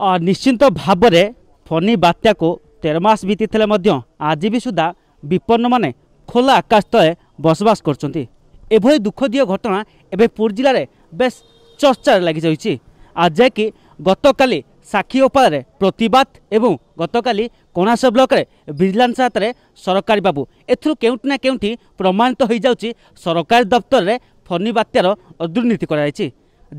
ନିଶ୍ଚିନ୍ତ ଭାବରେ ଫନି ବାତ୍ୟାକୁ ତେର ମାସ ବିତିଥିଲେ ମଧ୍ୟ ଆଜି ବି ସୁଦ୍ଧା ବିପନ୍ନମାନେ ଖୋଲା ଆକାଶ ତଳେ ବସବାସ କରୁଛନ୍ତି ଏଭଳି ଦୁଃଖଦୀୟ ଘଟଣା ଏବେ ପୁରୀ ଜିଲ୍ଲାରେ ବେଶ୍ ଚର୍ଚ୍ଚାରେ ଲାଗିଯାଇଛି ଯାହାକି ଗତକାଲି ସାକ୍ଷୀ ଓପାଳରେ ପ୍ରତିବାଦ ଏବଂ ଗତକାଲି କଣାସ ବ୍ଲକରେ ଭିଜିଲାନ୍ସ ହାତରେ ସରକାରୀ ବାବୁ ଏଥିରୁ କେଉଁଠି ନା କେଉଁଠି ପ୍ରମାଣିତ ହୋଇଯାଉଛି ସରକାରୀ ଦପ୍ତରରେ ଫନି ବାତ୍ୟାର ଦୁର୍ନୀତି କରାଯାଇଛି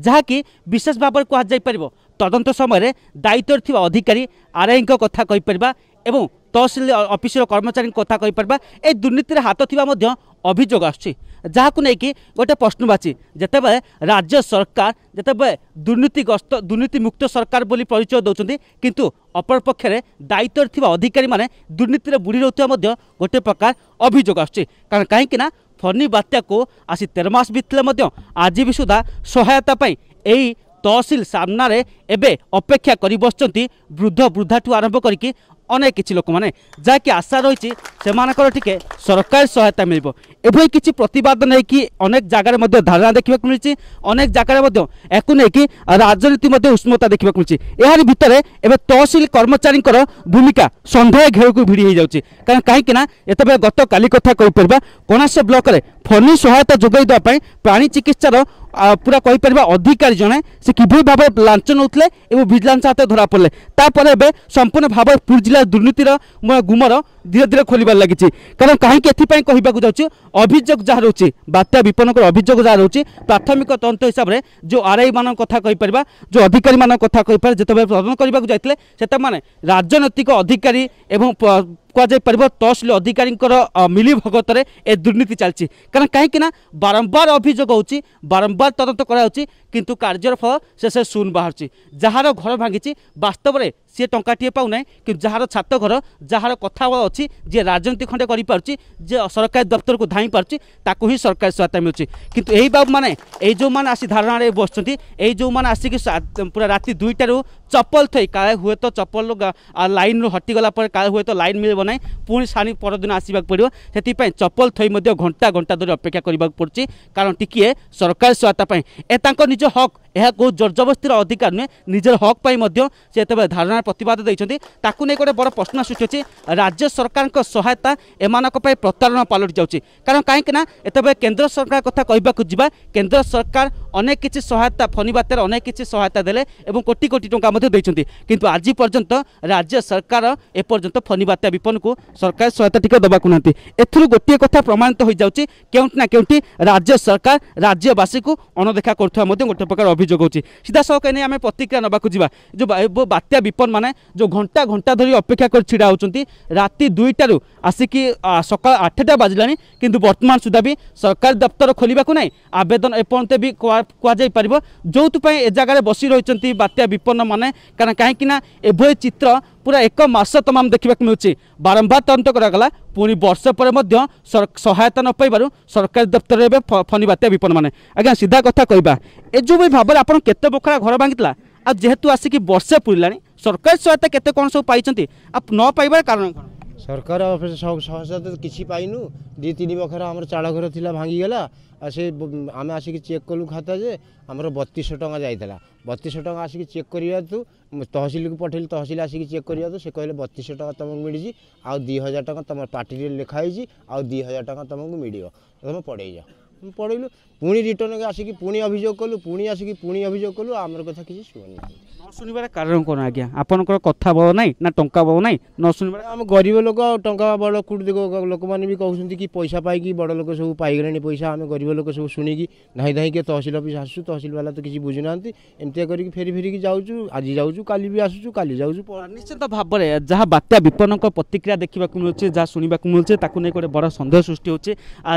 ଯାହାକି ବିଶେଷ ଭାବରେ କୁହାଯାଇପାରିବ ତଦନ୍ତ ସମୟରେ ଦାୟିତ୍ୱରେ ଥିବା ଅଧିକାରୀ ଆର୍ଆଇଙ୍କ କଥା କହିପାରିବା ଏବଂ ତହସିଲ ଅଫିସର କର୍ମଚାରୀଙ୍କ କଥା କହିପାରିବା ଏ ଦୁର୍ନୀତିରେ ହାତ ଥିବା ମଧ୍ୟ অভিযোগ আসছে ଯାହାକୁ ନେଇକି ଗୋଟେ ପ୍ରଶ୍ନବାଚୀ ଯେତେବେଳେ ରାଜ୍ୟ ସରକାର ଯେତେବେଳେ ଦୁର୍ନୀତିଗ୍ରସ୍ତ ଦୁର୍ନୀତିମୁକ୍ତ ସରକାର ବୋଲି ପରିଚୟ ଦେଉଛନ୍ତି କିନ୍ତୁ ଅପରପକ୍ଷରେ ଦାୟିତ୍ୱରେ ଥିବା ଅଧିକାରୀମାନେ ଦୁର୍ନୀତିରେ ବୁଡ଼ି ରହୁଥିବା ମଧ୍ୟ ଗୋଟେ ପ୍ରକାର ଅଭିଯୋଗ ଆସୁଛି କାରଣ କାହିଁକିନା ଫନି ବାତ୍ୟାକୁ ଆସି ତେର ମାସ ବିତିଲେ ମଧ୍ୟ ଆଜି ବି ସୁଦ୍ଧା ସହାୟତା ପାଇଁ ଏହି ତହସିଲ ସାମ୍ନାରେ ଏବେ ଅପେକ୍ଷା କରି ବସିଛନ୍ତି ବୃଦ୍ଧ ବୃଦ୍ଧାଠୁ ଆରମ୍ଭ କରିକି অনেক কিছু লোক মানে যা কি আশা রয়েছে সেমানকর টিকে সরকার সহায়তা মিলব এভাবে কিছু প্রতবাদ নেই অনেক জায়গায় মধ্যে ধারণা দেখা মিলছে অনেক জায়গায় মধ্যে একু নেই রাজনীতি মধ্যে উষ্ণতা দেখা মিলছে এর ভিতরে এবে তহসিল কর্মচারী ভূমিকা সন্দেহ ঘেরকু ভিড় হয়ে যাচ্ছে কারণ কাইকি না এতবে কালি কথা কইপারা কোণাশ ব্লকের ফনি সহায়তা যোগাই দেওয়া প্রাণী চিকিৎসার পুরা কইপারা অধিকারী জনে সে কিভাবে ভাবে লাঞ্চ নেউলে এবং ভিজিলান্স হাতে ধরা পড়লে তাপরে এবে সম্পূর্ণ ভাবে পুরী জেলার দুর্নীতির গুমর ধীরে ধীরে খোলবার লাগিছে কারণ কাহিকি এপাই কহবাকে যাচ্ছি অভিযোগ যা রয়েছে বাত্যা বিপন্নকর অভিযোগ যা রয়েছে প্রাথমিক তদন্ত হিসাবে যে আরআই মান কথা কইপারা যে অধিকারী মান কথা কইপার যেতবে তদন্ত করা যাই সেটা মানে রাজনৈতিক অধিকারী এবং କୁହାଯାଇପାରିବ ତହସିଲ ଅଧିକାରୀଙ୍କର ମିଲିଭଗତରେ ଏ ଦୁର୍ନୀତି ଚାଲିଛି କାରଣ କାହିଁକି ନା ବାରମ୍ବାର ଅଭିଯୋଗ ହେଉଛି ବାରମ୍ବାର ତଦନ୍ତ କରାଯାଉଛି କିନ୍ତୁ କାର୍ଯ୍ୟର ଫଳ ଶେଷରେ ଶୂନ ବାହାରୁଛି ଯାହାର ଘର ଭାଙ୍ଗିଛି ବାସ୍ତବରେ ସିଏ ଟଙ୍କାଟିଏ ପାଉନାହିଁ କିନ୍ତୁ ଯାହାର ଛାତ ଘର ଯାହାର କଥା ଅଛି ଯିଏ ରାଜନୀତି ଖଣ୍ଡେ କରିପାରୁଛି ଯିଏ ସରକାରୀ ଦପ୍ତରକୁ ଧାଇଁ ପାରୁଛି ତାକୁ ହିଁ ସରକାରୀ ସହାୟତା ମିଳୁଛି କିନ୍ତୁ ଏହି ବାବୁମାନେ ଏଇ ଯେଉଁମାନେ ଆସି ଧାରଣାରେ ବସୁଛନ୍ତି ଏଇ ଯେଉଁମାନେ ଆସିକି ପୁରା ରାତି ଦୁଇଟାରୁ ଚପଲ ଥୋଇ କାଳେ ହୁଏତ ଚପଲରୁ ଲାଇନ୍ରୁ ହଟିଗଲା ପରେ କାଳେ ହୁଏତ ଲାଇନ୍ ମିଳିବ ନାହିଁ ପୁଣି ସାଣି ପରଦିନ ଆସିବାକୁ ପଡ଼ିବ ସେଥିପାଇଁ ଚପଲ ଥୋଇ ମଧ୍ୟ ଘଣ୍ଟା ଘଣ୍ଟା ଧରି ଅପେକ୍ଷା କରିବାକୁ ପଡ଼ୁଛି କାରଣ ଟିକିଏ ସରକାରୀ ସହାୟତା ପାଇଁ ଏ ତାଙ୍କ ନିଜ ନିଜ ହକ୍ ଏହାକୁ ଜର୍ଜବସ୍ତିର ଅଧିକାର ନୁହେଁ ନିଜର ହକ୍ ପାଇଁ ମଧ୍ୟ ସେ ଯେତେବେଳେ ଧାରଣା ପ୍ରତିବାଦ ଦେଇଛନ୍ତି ତାକୁ ନେଇ ଗୋଟେ ବଡ଼ ପ୍ରଶ୍ନ ସୃଷ୍ଟି ଅଛି ରାଜ୍ୟ ସରକାରଙ୍କ ସହାୟତା ଏମାନଙ୍କ ପାଇଁ ପ୍ରତାରଣା ପାଲଟି ଯାଉଛି କାରଣ କାହିଁକି ନା ଯେତେବେଳେ କେନ୍ଦ୍ର ସରକାର କଥା କହିବାକୁ ଯିବା କେନ୍ଦ୍ର ସରକାର ଅନେକ କିଛି ସହାୟତା ଫନି ବାତ୍ୟାରେ ଅନେକ କିଛି ସହାୟତା ଦେଲେ ଏବଂ କୋଟି କୋଟି ଟଙ୍କା ମଧ୍ୟ ଦେଇଛନ୍ତି କିନ୍ତୁ ଆଜି ପର୍ଯ୍ୟନ୍ତ ରାଜ୍ୟ ସରକାର ଏପର୍ଯ୍ୟନ୍ତ ଫନି ବାତ୍ୟା ବିପନ୍ନକୁ ସରକାର ସହାୟତା ଟିକେ ଦେବାକୁ ନାହାନ୍ତି ଏଥିରୁ ଗୋଟିଏ କଥା ପ୍ରମାଣିତ ହୋଇଯାଉଛି କେଉଁଠି ନା କେଉଁଠି ରାଜ୍ୟ ସରକାର ରାଜ୍ୟବାସୀକୁ ଅଣଦେଖା କରୁଥିବା ମଧ୍ୟ গোটে প্রকার অভিযোগ হচ্ছে সিধাসলখ এনে আমি প্রতিক্রিয়া নেওয়া যা যে বাত্যা বিপদ মানে যে ঘণ্টা ঘণ্টা ধর অপেক্ষা করে ছিড়া হচ্ছেন রাতে দুইটার আসিকি সকাল আঠটা বাজিলা কিন্তু বর্তমান সুদ্ধা বি সরকারি দপ্তর খোলা নাই আবেদন এপর্যন্ত বি কুযাই পার যেপাই এ জায়গায় বসি রয়েছেন বাত্যা বিপন্ন মানে কারণ কিনা এভাবে চিত্র পুরা এক মাস তমাম দেখা মিলুছে বারম্বার তদন্ত করা পুঁ বর্ষ পরে সহায়তা নপাইবার সরকারি দপ্তরের এবে ফনি বাত্যা বিপন্ন মানে আজ্ঞা সিধা কথা কহা ଏ ଯେଉଁଭଳି ଭାବରେ ଆପଣ କେତେ ବଖରା ଘର ଭାଙ୍ଗିଥିଲା ଆଉ ଯେହେତୁ ଆସିକି ବର୍ଷେ ପୁରିଲାଣି ସରକାରୀ ସହାୟତା କେତେ କ'ଣ ସବୁ ପାଇଛନ୍ତି ଆଉ ନ ପାଇବାର କାରଣ କ'ଣ ସରକାର ସହାୟତା ତ କିଛି ପାଇନୁ ଦୁଇ ତିନି ବଖରା ଆମର ଚାଳ ଘର ଥିଲା ଭାଙ୍ଗିଗଲା ଆଉ ସେ ଆମେ ଆସିକି ଚେକ୍ କଲୁ ଖାତା ଯେ ଆମର ବତିଶଶହ ଟଙ୍କା ଯାଇଥିଲା ବତିଶଶହ ଟଙ୍କା ଆସିକି ଚେକ୍ କରିବାକୁ ତହସିଲକୁ ପଠାଇଲି ତହସିଲ ଆସିକି ଚେକ୍ କରିବାକୁ ସେ କହିଲେ ବତିଶଶହ ଟଙ୍କା ତୁମକୁ ମିଳିଛି ଆଉ ଦୁଇ ହଜାର ଟଙ୍କା ତୁମ ପାର୍ଟିରେ ଲେଖା ହେଇଛି ଆଉ ଦୁଇ ହଜାର ଟଙ୍କା ତୁମକୁ ମିଳିବ ତୁମେ ପଢ଼େଇଯାଅ ମୁଁ ପଳେଇଲୁ ପୁଣି ରିଟର୍ଣ୍ଣକୁ ଆସିକି ପୁଣି ଅଭିଯୋଗ କଲୁ ପୁଣି ଆସିକି ପୁଣି ଅଭିଯୋଗ କଲୁ ଆମର କଥା କିଛି ଶୁଣୁନି ନ ଶୁଣିବାର କାରଣ କ'ଣ ଆଜ୍ଞା ଆପଣଙ୍କର କଥା ବଳ ନାହିଁ ନା ଟଙ୍କା ବଳ ନାହିଁ ନ ଶୁଣିବାର ଆମେ ଗରିବ ଲୋକ ଟଙ୍କା ବଳ କୋଉଠି ଲୋକମାନେ ବି କହୁଛନ୍ତି କି ପଇସା ପାଇକି ବଡ଼ ଲୋକ ସବୁ ପାଇଗଲେଣି ପଇସା ଆମେ ଗରିବ ଲୋକ ସବୁ ଶୁଣିକି ଧାଇଁ ଧାଇଁକି ତହସିଲ ଅଫିସ୍ ଆସୁଛୁ ତହସିଲବାଲା ତ କିଛି ବୁଝୁନାହାନ୍ତି ଏମିତିଆ କରିକି ଫେରି ଫେରିକି ଯାଉଛୁ ଆଜି ଯାଉଛୁ କାଲି ବି ଆସୁଛୁ କାଲି ଯାଉଛୁ ନିଶ୍ଚିତ ଭାବରେ ଯାହା ବାତ୍ୟା ବିପନ୍ନଙ୍କ ପ୍ରତିକ୍ରିୟା ଦେଖିବାକୁ ମିଳୁଛି ଯାହା ଶୁଣିବାକୁ ମିଳୁଛି ତାକୁ ନେଇ ଗୋଟେ ବଡ଼ ସନ୍ଦେହ ସୃଷ୍ଟି ହେଉଛି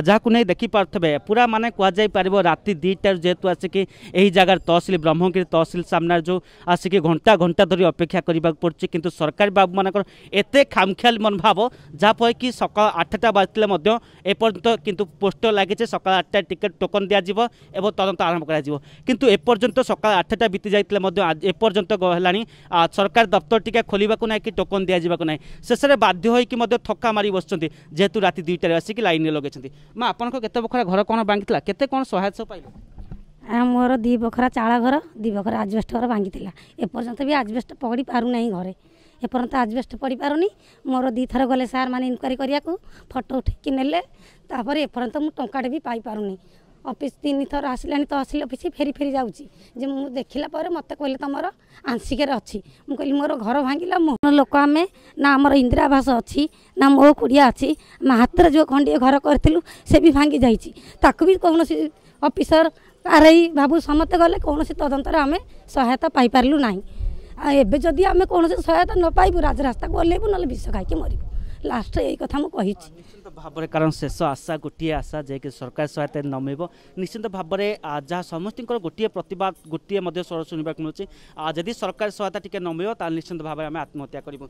ଯାହାକୁ ନେଇ ଦେଖିପାରୁଥିବେ ପୁରା ମାନେ କୁହାଯାଇପାରିବ ରାତି ଦୁଇଟାରୁ ଯେହେତୁ ଆସିକି ଏହି ଜାଗାରେ ତହସିଲ ବ୍ରହ୍ମଗିରି ତହସିଲ ସାମ୍ନାରେ ଯେଉଁ ଆସିକି ଘଣ୍ଟା ଘଣ୍ଟା ଧରି ଅପେକ୍ଷା କରିବାକୁ ପଡ଼ୁଛି କିନ୍ତୁ ସରକାରୀ ବାବୁମାନଙ୍କର ଏତେ ଖାମଖିଆଲି ମନୋଭାବ ଯାହାଫଳରେ କି ସକାଳ ଆଠଟା ବାଜିଥିଲେ ମଧ୍ୟ ଏପର୍ଯ୍ୟନ୍ତ କିନ୍ତୁ ପୋଷ୍ଟର ଲାଗିଛି ସକାଳ ଆଠଟା ଟିକେଟ୍ ଟୋକନ୍ ଦିଆଯିବ ଏବଂ ତଦନ୍ତ ଆରମ୍ଭ କରାଯିବ କିନ୍ତୁ ଏପର୍ଯ୍ୟନ୍ତ ସକାଳ ଆଠଟା ବିତି ଯାଇଥିଲେ ମଧ୍ୟ ଏପର୍ଯ୍ୟନ୍ତ ହେଲାଣି ସରକାର ଦପ୍ତର ଟିକେ ଖୋଲିବାକୁ ନାହିଁ କି ଟୋକନ୍ ଦିଆଯିବାକୁ ନାହିଁ ଶେଷରେ ବାଧ୍ୟ ହୋଇକି ମଧ୍ୟ ଥକା ମାରି ବସୁଛନ୍ତି ଯେହେତୁ ରାତି ଦୁଇଟାରେ ଆସିକି ଲାଇନ୍ରେ ଲଗାଇଛନ୍ତି ମା ଆପଣଙ୍କ କେତେ ବଖରା ଘର କ'ଣ କ'ଣ ଭାଙ୍ଗିଥିଲା କେତେ କ'ଣ ସହାୟତା ସବୁ ପାଇଲେ ମୋର ଦୁଇ ପଖରା ଚାଳ ଘର ଦୁଇ ପଖରା ଆଜବେଷ୍ଟ ଘର ଭାଙ୍ଗିଥିଲା ଏପର୍ଯ୍ୟନ୍ତ ବି ଆଜବେଷ୍ଟ ପଡ଼ି ପାରୁନାହିଁ ଘରେ ଏପର୍ଯ୍ୟନ୍ତ ଆଜବେଷ୍ଟ ପଡ଼ିପାରୁନି ମୋର ଦୁଇ ଥର ଗଲେ ସାର୍ ମାନେ ଇନକ୍ୱାରୀ କରିବାକୁ ଫଟୋ ଉଠିକି ନେଲେ ତାପରେ ଏପର୍ଯ୍ୟନ୍ତ ମୁଁ ଟଙ୍କାଟେ ବି ପାଇପାରୁନି ଅଫିସ୍ ତିନି ଥର ଆସିଲାଣି ତହସିଲ ଅଫିସ୍ ଫେରି ଫେରି ଯାଉଛି ଯେ ମୁଁ ଦେଖିଲା ପରେ ମୋତେ କହିଲେ ତୁମର ଆଂଶିକରେ ଅଛି ମୁଁ କହିଲି ମୋର ଘର ଭାଙ୍ଗିଲା ମୋର ଲୋକ ଆମେ ନା ଆମର ଇନ୍ଦିରା ଆବାସ ଅଛି ନା ମୋ କୁଡ଼ିଆ ଅଛି ଆମ ହାତରେ ଯେଉଁ ଖଣ୍ଡିଏ ଘର କରିଥିଲୁ ସେ ବି ଭାଙ୍ଗି ଯାଇଛି ତାକୁ ବି କୌଣସି ଅଫିସର ଆରଇ ବାବୁ ସମସ୍ତେ ଗଲେ କୌଣସି ତଦନ୍ତରେ ଆମେ ସହାୟତା ପାଇପାରିଲୁ ନାହିଁ ଆଉ ଏବେ ଯଦି ଆମେ କୌଣସି ସହାୟତା ନ ପାଇବୁ ରାଜରାସ୍ତାକୁ ଓହ୍ଲେଇବୁ ନହେଲେ ବିଷ ଖାଇକି ମରିବୁ ଲାଷ୍ଟ ଏଇ କଥା ମୁଁ କହିଛି ଭାବରେ କାରଣ ଶେଷ ଆଶା ଗୋଟିଏ ଆଶା ଯାହାକି ସରକାର ସହାୟତାରେ ନମିବ ନିଶ୍ଚିତ ଭାବରେ ଯାହା ସମସ୍ତଙ୍କର ଗୋଟିଏ ପ୍ରତିବାଦ ଗୋଟିଏ ମଧ୍ୟ ସ୍ୱର ଶୁଣିବାକୁ ମିଳୁଛି ଯଦି ସରକାର ସହାୟତା ଟିକେ ନମିବ ତାହେଲେ ନିଶ୍ଚିତ ଭାବରେ ଆମେ ଆତ୍ମହତ୍ୟା କରିବୁ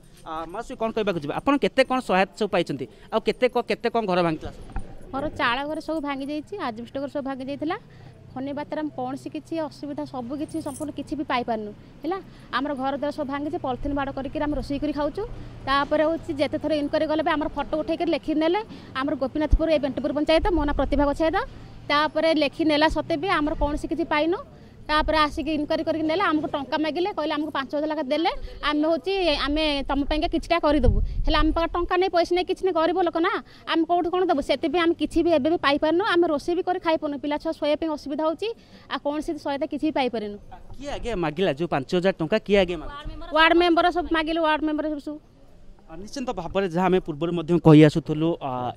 ମାସୁ କ'ଣ କହିବାକୁ ଯିବେ ଆପଣ କେତେ କ'ଣ ସହାୟତା ସବୁ ପାଇଛନ୍ତି ଆଉ କେତେ କେତେ କ'ଣ ଘର ଭାଙ୍ଗିଥିଲା ଘର ଚାଳ ଘର ସବୁ ଭାଙ୍ଗି ଯାଇଛି ଆଜବେଷ୍ଟ ଘର ସବୁ ଭାଙ୍ଗି ଯାଇଥିଲା ଫନି ବାତ୍ୟାରେ ଆମେ କୌଣସି କିଛି ଅସୁବିଧା ସବୁ କିଛି ସମ୍ପୂର୍ଣ୍ଣ କିଛି ବି ପାଇପାରୁନୁ ହେଲା ଆମର ଘର ଦ୍ୱାରା ସବୁ ଭାଙ୍ଗିଛି ପଲିଥିନ୍ ବାଡ଼ କରିକି ଆମେ ରୋଷେଇ କରି ଖାଉଛୁ ତାପରେ ହେଉଛି ଯେତେ ଥର ଇନକ୍ୱାରି ଗଲେ ବି ଆମର ଫଟୋ ଉଠେଇକରି ଲେଖି ନେଲେ ଆମର ଗୋପୀନାଥପୁର ଏ ବେଣ୍ଟପୁର ପଞ୍ଚାୟତ ମୋ ନାଁ ପ୍ରତିଭା ଗଛାୟତ ତାପରେ ଲେଖି ନେଲା ସତ୍ତ୍ୱେ ବି ଆମର କୌଣସି କିଛି ପାଇନୁ তাপরে আসিকি ইনকোয়ারি করি নেলে আমাকে টঙ্কা মাগিলে কহিলে আমাকে পাঁচ হাজার লেখা দেলে আমি হচ্ছে আমি তুম পাইকা কিছুটা করিদেবু হলে আমি পাখে টঙ্কা নেই পয়সা নেই কিছু নেই গরিব লোক না আমি কোটি কোণ দেবু সেপাই আমি কিছু বি এবে পাইপারু আমি রোষেই বি করে খাইপারু পিলা ছুয়া শোয়া অসুবিধা হচ্ছে আর কৌশি সহায়তা কিছু বি পাইপারু কি আগে মাগিলা যে পাঁচ হাজার টঙ্কা কি আগে ওয়ার্ড মেম্বর সব মাগিলে ওয়ার্ড মেম্বর সব সব ନିଶ୍ଚିନ୍ତ ଭାବରେ ଯାହା ଆମେ ପୂର୍ବରୁ ମଧ୍ୟ କହିଆସୁଥିଲୁ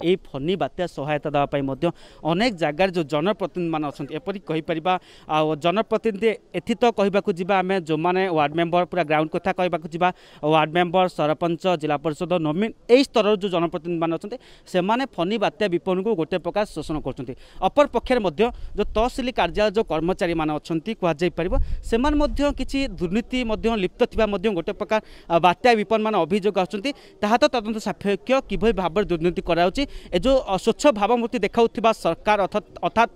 ଏଇ ଫନି ବାତ୍ୟା ସହାୟତା ଦେବା ପାଇଁ ମଧ୍ୟ ଅନେକ ଜାଗାରେ ଯେଉଁ ଜନପ୍ରତିନିଧିମାନେ ଅଛନ୍ତି ଏପରି କହିପାରିବା ଆଉ ଜନପ୍ରତିନିଧି ଏଥି ତ କହିବାକୁ ଯିବା ଆମେ ଯେଉଁମାନେ ୱାର୍ଡ ମେମ୍ବର ପୁରା ଗ୍ରାଉଣ୍ଡ କଥା କହିବାକୁ ଯିବା ୱାର୍ଡ ମେମ୍ବର ସରପଞ୍ଚ ଜିଲ୍ଲା ପରିଷଦ ନମିନ ଏହି ସ୍ତରର ଯେଉଁ ଜନପ୍ରତିନିଧିମାନେ ଅଛନ୍ତି ସେମାନେ ଫନି ବାତ୍ୟା ବିପଣକୁ ଗୋଟେ ପ୍ରକାର ଶୋଷଣ କରୁଛନ୍ତି ଅପରପକ୍ଷରେ ମଧ୍ୟ ଯେଉଁ ତହସିଲି କାର୍ଯ୍ୟାଳୟ ଯେଉଁ କର୍ମଚାରୀମାନେ ଅଛନ୍ତି କୁହାଯାଇପାରିବ ସେମାନେ ମଧ୍ୟ କିଛି ଦୁର୍ନୀତି ମଧ୍ୟ ଲିପ୍ତ ଥିବା ମଧ୍ୟ ଗୋଟେ ପ୍ରକାର ବାତ୍ୟା ବିପଣମାନେ ଅଭିଯୋଗ ଆସୁଛନ୍ତି ତାହା ତ ତଦନ୍ତ ସାପେକ୍ଷ କିଭଳି ଭାବରେ ଦୁର୍ନୀତି କରାଯାଉଛି ଏ ଯେଉଁ ସ୍ୱଚ୍ଛ ଭାବମୂର୍ତ୍ତି ଦେଖାଉଥିବା ସରକାର ଅର୍ଥାତ୍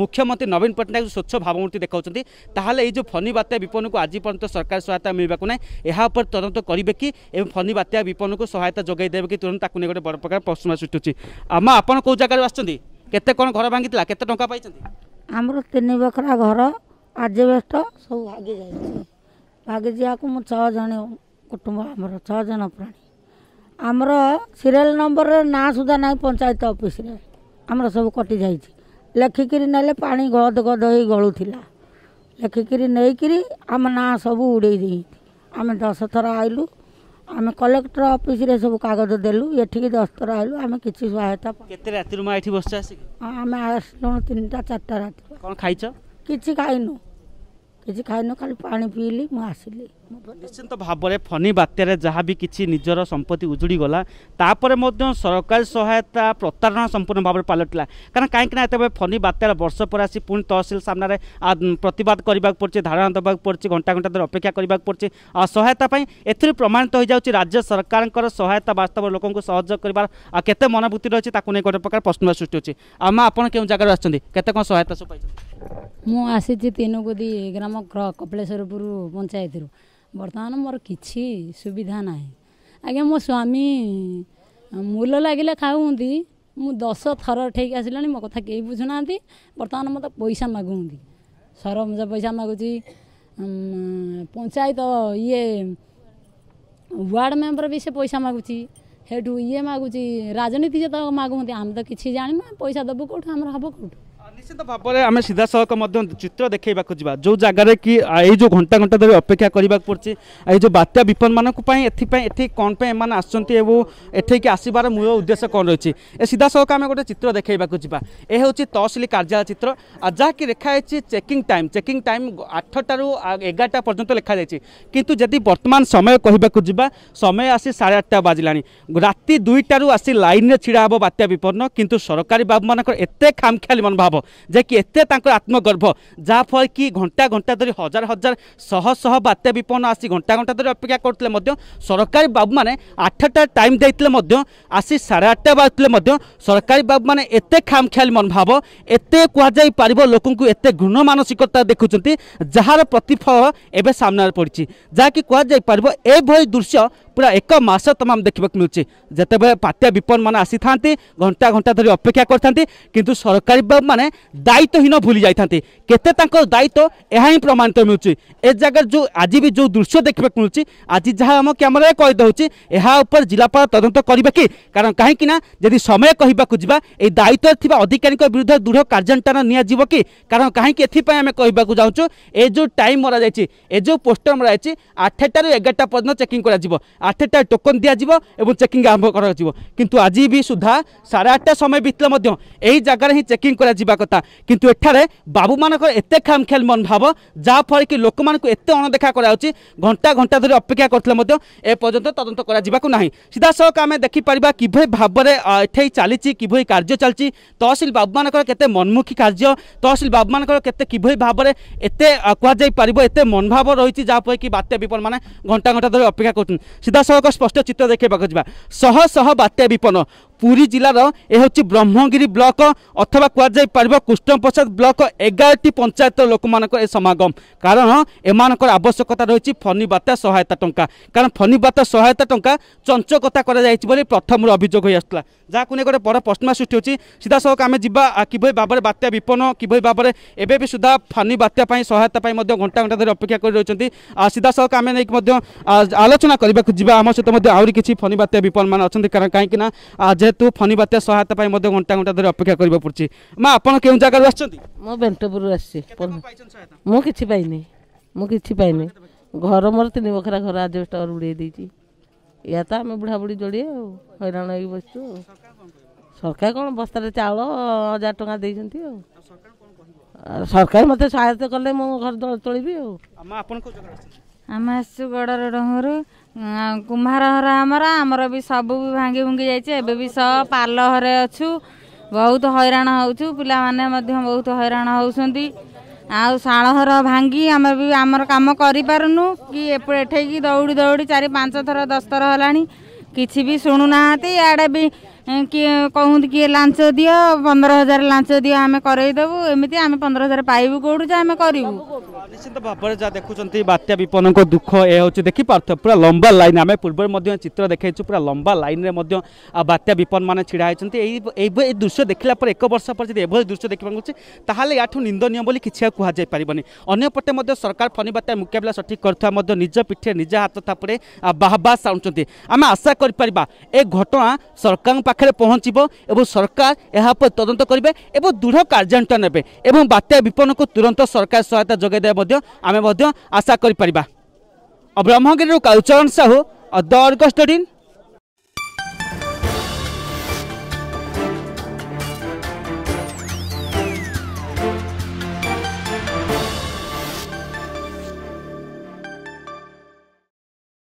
ମୁଖ୍ୟମନ୍ତ୍ରୀ ନବୀନ ପଟ୍ଟନାୟକ ସ୍ୱଚ୍ଛ ଭାବମୂର୍ତ୍ତି ଦେଖାଉଛନ୍ତି ତାହେଲେ ଏଇ ଯେଉଁ ଫନି ବାତ୍ୟା ବିପନ୍ନକୁ ଆଜି ପର୍ଯ୍ୟନ୍ତ ସରକାର ସହାୟତା ମିଳିବାକୁ ନାହିଁ ଏହା ଉପରେ ତଦନ୍ତ କରିବେ କି ଏବଂ ଫନି ବାତ୍ୟା ବିପନ୍ନକୁ ସହାୟତା ଯୋଗାଇ ଦେବେ କି ତୁରନ୍ତ ତାକୁ ନେଇ ଗୋଟେ ବଡ଼ ପ୍ରକାର ପ୍ରଶ୍ନ ସୃଷ୍ଟି আমা আপনার কেউ জায়গায় আসছেন কেতে কোণ ঘর ভাঙ্গি কেতে টঙ্কা পাইছেন আমার তিন বখরা ঘর আজবেষ্ট সব ভাগি যাই ভাগি যাওয়া মু ছ জন কুটুম্ব আমার ছ জন প্রাণী ଆମର ସିରିଏଲ୍ ନମ୍ବରରେ ନାଁ ସୁଦ୍ଧା ନାହିଁ ପଞ୍ଚାୟତ ଅଫିସରେ ଆମର ସବୁ କଟିଯାଇଛି ଲେଖିକିରି ନେଲେ ପାଣି ଗଦ ଗଦ ହୋଇ ଗଳୁଥିଲା ଲେଖିକିରି ନେଇକିରି ଆମ ନାଁ ସବୁ ଉଡ଼େଇ ଦେଇଛି ଆମେ ଦଶ ଥର ଆଇଲୁ ଆମେ କଲେକ୍ଟର ଅଫିସରେ ସବୁ କାଗଜ ଦେଲୁ ଏଠିକି ଦଶ ଥର ଆଇଲୁ ଆମେ କିଛି ସହାୟତା କେତେ ରାତିରୁ ମା ଏଠି ବସିଛ ଆସିକି ଆମେ ଆସିଲୁଣୁ ତିନିଟା ଚାରିଟା ରାତି କ'ଣ ଖାଇଛ କିଛି ଖାଇନୁ କିଛି ଖାଇନୁ ଖାଲି ପାଣି ପିଇଲି ମୁଁ ଆସିଲି ନିଶ୍ଚିନ୍ତ ଭାବରେ ଫନି ବାତ୍ୟାରେ ଯାହା ବି କିଛି ନିଜର ସମ୍ପତ୍ତି ଉଜୁଡ଼ିଗଲା ତାପରେ ମଧ୍ୟ ସରକାରୀ ସହାୟତା ପ୍ରତାରଣା ସମ୍ପୂର୍ଣ୍ଣ ଭାବରେ ପାଲଟିଲା କାରଣ କାହିଁକିନା ଯେତେବେଳେ ଫନି ବାତ୍ୟାର ବର୍ଷ ପରେ ଆସି ପୁଣି ତହସିଲ ସାମ୍ନାରେ ପ୍ରତିବାଦ କରିବାକୁ ପଡ଼ୁଛି ଧାରଣା ଦେବାକୁ ପଡ଼ୁଛି ଘଣ୍ଟା ଘଣ୍ଟା ଧରି ଅପେକ୍ଷା କରିବାକୁ ପଡ଼ୁଛି ଆଉ ସହାୟତା ପାଇଁ ଏଥିରୁ ପ୍ରମାଣିତ ହୋଇଯାଉଛି ରାଜ୍ୟ ସରକାରଙ୍କର ସହାୟତା ବାସ୍ତବ ଲୋକଙ୍କୁ ସହଯୋଗ କରିବାର କେତେ ମନୋବୃତ୍ତି ରହିଛି ତାକୁ ନେଇ ଗୋଟେ ପ୍ରକାର ପ୍ରଶ୍ନ ସୃଷ୍ଟି ହେଉଛି ଆମ ଆପଣ କେଉଁ ଜାଗାରୁ ଆସିଛନ୍ତି କେତେ କ'ଣ ସହାୟତା ସବୁ ପାଇଛନ୍ତି ମୁଁ ଆସିଛି ତିନୁଗୁଦି ଗ୍ରାମ କପିଳେଶ୍ୱରପୁର ପଞ୍ଚାୟତରୁ बर्तमान म सुविधा नाहि आज्ञा मो स्वामी मूल लगाउँदै मु दस थर ठिक आस मो कथा केही बुझुँदै बर्तन म पैसा मगुँदै सर पैसा पंचायत ये वार्ड मेम्बर वि पैसा मगुन्छु ये मगु राजनीति मगुहँदै आउँदै कि ना पैसा दुबु के ନିଶ୍ଚିତ ଭାବରେ ଆମେ ସିଧାସଳଖ ମଧ୍ୟ ଚିତ୍ର ଦେଖାଇବାକୁ ଯିବା ଯେଉଁ ଜାଗାରେ କି ଏଇ ଯେଉଁ ଘଣ୍ଟା ଘଣ୍ଟା ଧରି ଅପେକ୍ଷା କରିବାକୁ ପଡ଼ୁଛି ଏଇ ଯେଉଁ ବାତ୍ୟା ବିପନ୍ନମାନଙ୍କ ପାଇଁ ଏଥିପାଇଁ ଏଠି କ'ଣ ପାଇଁ ଏମାନେ ଆସୁଛନ୍ତି ଏବଂ ଏଠିକି ଆସିବାର ମୂଳ ଉଦ୍ଦେଶ୍ୟ କ'ଣ ରହିଛି ଏ ସିଧାସଳଖ ଆମେ ଗୋଟେ ଚିତ୍ର ଦେଖାଇବାକୁ ଯିବା ଏ ହେଉଛି ତହସିଲି କାର୍ଯ୍ୟାଳୟ ଚିତ୍ର ଆଉ ଯାହାକି ଲେଖାଯାଇଛି ଚେକିଂ ଟାଇମ୍ ଚେକିଂ ଟାଇମ୍ ଆଠଟାରୁ ଏଗାରଟା ପର୍ଯ୍ୟନ୍ତ ଲେଖାଯାଇଛି କିନ୍ତୁ ଯଦି ବର୍ତ୍ତମାନ ସମୟ କହିବାକୁ ଯିବା ସମୟ ଆସି ସାଢ଼େ ଆଠଟା ବାଜିଲାଣି ରାତି ଦୁଇଟାରୁ ଆସି ଲାଇନ୍ରେ ଛିଡ଼ା ହେବ ବାତ୍ୟା ବିପନ୍ନ କିନ୍ତୁ ସରକାରୀ ବାବୁମାନଙ୍କର ଏତେ ଖାମଖିଆଲି ମନୋଭାବ ଯେ କି ଏତେ ତାଙ୍କର ଆତ୍ମଗର୍ଭ ଯାହାଫଳରେ କି ଘଣ୍ଟା ଘଣ୍ଟା ଧରି ହଜାର ହଜାର ଶହ ଶହ ବାତ୍ୟା ବିପନ୍ନ ଆସି ଘଣ୍ଟା ଘଣ୍ଟା ଧରି ଅପେକ୍ଷା କରୁଥିଲେ ମଧ୍ୟ ସରକାରୀ ବାବୁମାନେ ଆଠଟା ଟାଇମ୍ ଦେଇଥିଲେ ମଧ୍ୟ ଆସି ସାଢ଼େ ଆଠଟା ବାଜୁଥିଲେ ମଧ୍ୟ ସରକାରୀ ବାବୁମାନେ ଏତେ ଖାମଖିଆଲି ମନୋଭାବ ଏତେ କୁହାଯାଇପାରିବ ଲୋକଙ୍କୁ ଏତେ ଘୃଣ ମାନସିକତା ଦେଖୁଛନ୍ତି ଯାହାର ପ୍ରତିଫଳ ଏବେ ସାମ୍ନାରେ ପଡ଼ିଛି ଯାହାକି କୁହାଯାଇପାରିବ ଏଭଳି ଦୃଶ୍ୟ ପୁରା ଏକ ମାସ ତମାମ ଦେଖିବାକୁ ମିଳୁଛି ଯେତେବେଳେ ବାତ୍ୟା ବିପନ୍ନମାନେ ଆସିଥାନ୍ତି ଘଣ୍ଟା ଘଣ୍ଟା ଧରି ଅପେକ୍ଷା କରିଥାନ୍ତି କିନ୍ତୁ ସରକାରୀ ମାନେ ଦାୟିତ୍ୱହୀନ ଭୁଲି ଯାଇଥାନ୍ତି କେତେ ତାଙ୍କର ଦାୟିତ୍ୱ ଏହା ହିଁ ପ୍ରମାଣିତ ମିଳୁଛି ଏ ଜାଗାରେ ଯେଉଁ ଆଜି ବି ଯେଉଁ ଦୃଶ୍ୟ ଦେଖିବାକୁ ମିଳୁଛି ଆଜି ଯାହା ଆମ କ୍ୟାମେରାରେ କହିଦେଉଛି ଏହା ଉପରେ ଜିଲ୍ଲାପାଳ ତଦନ୍ତ କରିବା କି କାରଣ କାହିଁକି ନା ଯଦି ସମୟ କହିବାକୁ ଯିବା ଏହି ଦାୟିତ୍ୱରେ ଥିବା ଅଧିକାରୀଙ୍କ ବିରୁଦ୍ଧରେ ଦୃଢ଼ କାର୍ଯ୍ୟାନୁଷ୍ଠାନ ନିଆଯିବ କି କାରଣ କାହିଁକି ଏଥିପାଇଁ ଆମେ କହିବାକୁ ଯାଉଛୁ ଏ ଯେଉଁ ଟାଇମ୍ ମରାଯାଇଛି ଏ ଯେଉଁ ପୋଷ୍ଟର ମରାଯାଇଛି ଆଠଟାରୁ ଏଗାରଟା ପର୍ଯ୍ୟନ୍ତ ଚେକିଂ କରାଯିବ আট আটটা টোকন দিয়াযিব এবং চেকিং আরম্ভ করা কিন্তু আজি বি সুদ্ধা সাড়ে আটটা সময় বিতলে মধ্য এই জায়গায় হি চেকিং করা যা কথা কিন্তু এখানে বাবু মানক এতে খামখেল মন ভাব যাফলে কি লোক মানুষ এতে অণদেখা করা হচ্ছে ঘণ্টা ঘণ্টা ধরে অপেক্ষা করলে মধ্য এ পর্যন্ত তদন্ত করা যা না সিধাসলখ আমি দেখিপারা কিভাবে ভাবরে এঠাই চালছি কিভাবে কার্য চালছি তহসিল বাবু মানক কেতে মনমুখী কার্য তহসিল বাবু মানক কেতে কিভাবে ভাবরে এতে কুযাই পার এতে মনভাব রয়েছে যাফলে কি বাত্যা বিপদ মানে ঘণ্টা ঘণ্টা ধরে অপেক্ষা করছেন ସିଧାସଳଖ ସ୍ପଷ୍ଟ ଚିତ୍ର ଦେଖାଇବାକୁ ଯିବା ଶହ ଶହ ବାତ୍ୟା ବିପନ୍ନ ପୁରୀ ଜିଲ୍ଲାର ଏ ହେଉଛି ବ୍ରହ୍ମଗିରି ବ୍ଲକ ଅଥବା କୁହାଯାଇପାରିବ କୃଷ୍ଣପ୍ରସାଦ ବ୍ଲକ ଏଗାରଟି ପଞ୍ଚାୟତର ଲୋକମାନଙ୍କର ଏ ସମାଗମ କାରଣ ଏମାନଙ୍କର ଆବଶ୍ୟକତା ରହିଛି ଫନି ବାତ୍ୟା ସହାୟତା ଟଙ୍କା କାରଣ ଫନି ବାତ୍ୟା ସହାୟତା ଟଙ୍କା ଚଞ୍ଚକତା କରାଯାଇଛି ବୋଲି ପ୍ରଥମରୁ ଅଭିଯୋଗ ହୋଇ ଆସୁଥିଲା ଯାହାକୁ ନେଇ ଗୋଟେ ବଡ଼ ପ୍ରଶ୍ନ ସୃଷ୍ଟି ହେଉଛି ସିଧାସଳଖ ଆମେ ଯିବା କିଭଳି ଭାବରେ ବାତ୍ୟା ବିପନ୍ନ କିଭଳି ଭାବରେ ଏବେ ବି ସୁଦ୍ଧା ଫନି ବାତ୍ୟା ପାଇଁ ସହାୟତା ପାଇଁ ମଧ୍ୟ ଘଣ୍ଟା ଘଣ୍ଟା ଧରି ଅପେକ୍ଷା କରି ରହିଛନ୍ତି ସିଧାସଳଖ ଆମେ ନେଇକି ମଧ୍ୟ ଆଲୋଚନା କରିବାକୁ ଯିବା ଆମ ସହିତ ମଧ୍ୟ ଆହୁରି କିଛି ଫନି ବାତ୍ୟା ବିପନ୍ନମାନେ ଅଛନ୍ତି କାରଣ କାହିଁକିନା ଯେହେତୁ ଫନି ବାତ୍ୟା ସହାୟତା ପାଇଁ ମଧ୍ୟ ଘଣ୍ଟା ଘଣ୍ଟା ଧରି ଅପେକ୍ଷା କରିବାକୁ ପଡ଼ୁଛି ମା ଆପଣ କେଉଁ ଜାଗାରୁ ଆସିଛନ୍ତି ମୁଁ ବେଣ୍ଟପୁରରୁ ଆସିଛି ମୁଁ କିଛି ପାଇନି ମୁଁ କିଛି ପାଇନି ଘର ମୋର ତିନି ବଖରା ଘର ଆଜବେଷ୍ଟର ଉଡ଼େଇ ଦେଇଛି ଏହା ତ ଆମେ ବୁଢ଼ାବୁଢ଼ୀ ଯୋଡ଼ିଏ ଆଉ ହଇରାଣ ହେଇକି ବସିଛୁ ଆଉ ସରକାର କ'ଣ ବସ୍ତାରେ ଚାଉଳ ହଜାର ଟଙ୍କା ଦେଇଛନ୍ତି ଆଉ ସରକାର ମୋତେ ସହାୟତା କଲେ ମୁଁ ଘର ଚଳିବି ଆଉ ଆମେ ଆସିଛୁ ଗଡ଼ ରୋଡ଼ଙ୍ଗରୁ କୁମ୍ଭାର ଘର ଆମର ଆମର ବି ସବୁ ବି ଭାଙ୍ଗି ଭୁଙ୍ଗି ଯାଇଛି ଏବେ ବି ସହ ପାଲ ଘରେ ଅଛୁ ବହୁତ ହଇରାଣ ହେଉଛୁ ପିଲାମାନେ ମଧ୍ୟ ବହୁତ ହଇରାଣ ହେଉଛନ୍ତି ଆଉ ଶାଳ ଘର ଭାଙ୍ଗି ଆମେ ବି ଆମର କାମ କରିପାରୁନୁ କି ଏଠେଇକି ଦୌଡ଼ି ଦୌଡ଼ି ଚାରି ପାଞ୍ଚ ଥର ଦଶ ଥର ହେଲାଣି କିଛି ବି ଶୁଣୁନାହାନ୍ତି ଇଆଡ଼େ ବି କିଏ କହନ୍ତି କିଏ ଲାଞ୍ଚ ଦିଅ ପନ୍ଦର ହଜାର ଲାଞ୍ଚ ଦିଅ ଆମେ କରେଇଦେବୁ ଏମିତି ଆମେ ପନ୍ଦର ହଜାର ପାଇବୁ କେଉଁଠୁ ଯେ ଆମେ କରିବୁ ନିଶ୍ଚିତ ଭାବରେ ଯାହା ଦେଖୁଛନ୍ତି ବାତ୍ୟା ବିପନ୍ନଙ୍କ ଦୁଃଖ ଏ ହେଉଛି ଦେଖିପାରୁଥିବ ପୁରା ଲମ୍ବା ଲାଇନ୍ ଆମେ ପୂର୍ବରୁ ମଧ୍ୟ ଚିତ୍ର ଦେଖାଇଛୁ ପୁରା ଲମ୍ବା ଲାଇନ୍ରେ ମଧ୍ୟ ଆଉ ବାତ୍ୟା ବିପନ୍ନମାନେ ଛିଡ଼ା ହୋଇଛନ୍ତି ଏଇ ଏଇ ଦୃଶ୍ୟ ଦେଖିଲା ପରେ ଏକ ବର୍ଷ ପରେ ଯଦି ଏଭଳି ଦୃଶ୍ୟ ଦେଖିବାକୁ ମିଳୁଛି ତାହେଲେ ଏହାଠୁ ନିନ୍ଦନୀୟ ବୋଲି କିଛି ଆଉ କୁହାଯାଇପାରିବନି ଅନ୍ୟପଟେ ମଧ୍ୟ ସରକାର ଫନି ବାତ୍ୟା ମୁକାବିଲା ସଠିକ୍ କରୁଥିବା ମଧ୍ୟ ନିଜ ପିଠିରେ ନିଜ ହାତ ଥାପରେ ବାହା ବାହା ସାଉଁଛନ୍ତି ଆମେ ଆଶା କରିପାରିବା ଏ ଘଟଣା ସରକାରଙ୍କ ପାଖରେ ପାଖରେ ପହଞ୍ଚିବ ଏବଂ ସରକାର ଏହା ଉପରେ ତଦନ୍ତ କରିବେ ଏବଂ ଦୃଢ଼ କାର୍ଯ୍ୟାନୁଷ୍ଠାନ ନେବେ ଏବଂ ବାତ୍ୟା ବିପନ୍ନକୁ ତୁରନ୍ତ ସରକାର ସହାୟତା ଯୋଗାଇଦେବା ମଧ୍ୟ ଆମେ ମଧ୍ୟ ଆଶା କରିପାରିବା ବ୍ରହ୍ମଗିରିରୁ କାଳୁଚରଣ ସାହୁ ଦ ଅର୍ଗ ଷ୍ଟୋରିନ୍